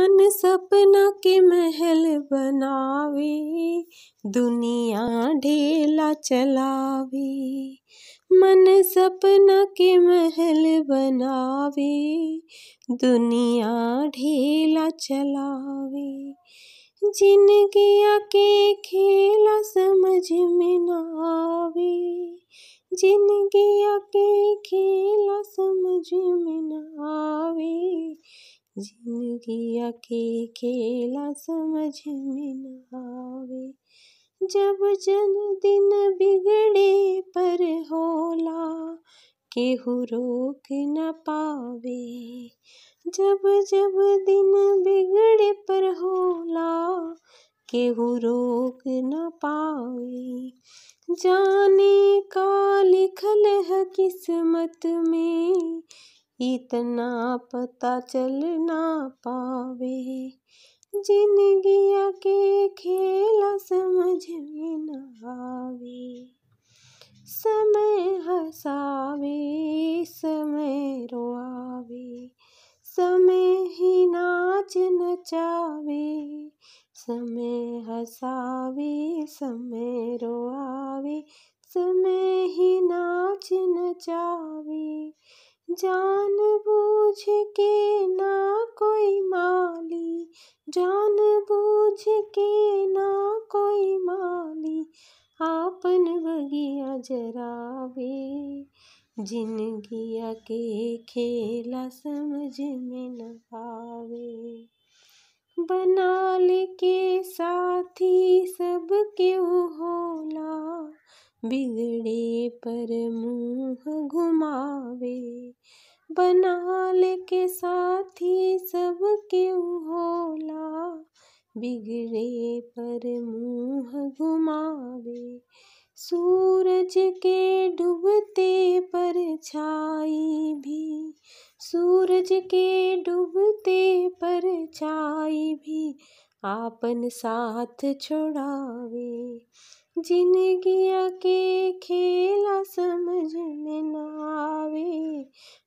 मन सपना के महल बनावे दुनिया ढेला चलावे मन सपना के महल बनावे दुनिया ढेला चलावे जिनगिया के खेला समझ में ना आवे जिनगिया के खेला समझ में ना जिनगिया के खेला समझ में न आवे जब जन दिन बिगड़े पर होला केहू रोक न पावे जब जब दिन बिगड़े पर होला केहू रोक न पावे जाने का लिखल है किस्मत में इतना पता चल ना पावे जिनगिया के खेला समझ में न आवे समय हसावे समय रोआवे समय ही नाच नचावे समय हसावे समय रोआवे समय ही नाच नचा जान बूझ के ना कोई माली जान बूझ के ना कोई माली आपन बगिया जरावे जिनगिया के खेला समझ में न बना बनाल के साथी सब क्यों बिगड़े पर मुंह घुमावे बनाल के साथी सब क्यों होला बिगड़े पर मुंह घुमावे सूरज के डूबते पर छाई भी सूरज के डूबते पर छाई भी आपन साथ छोड़ावे जिनगिया के खेला समझ में न आवे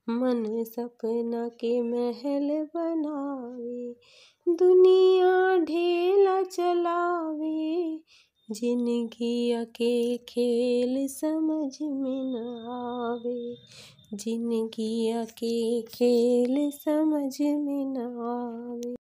मन सपना के महल बनावे दुनिया ढेला चलावे जिनगिया के खेल समझ में न आवे जिनगिया के खेल समझ में न आवे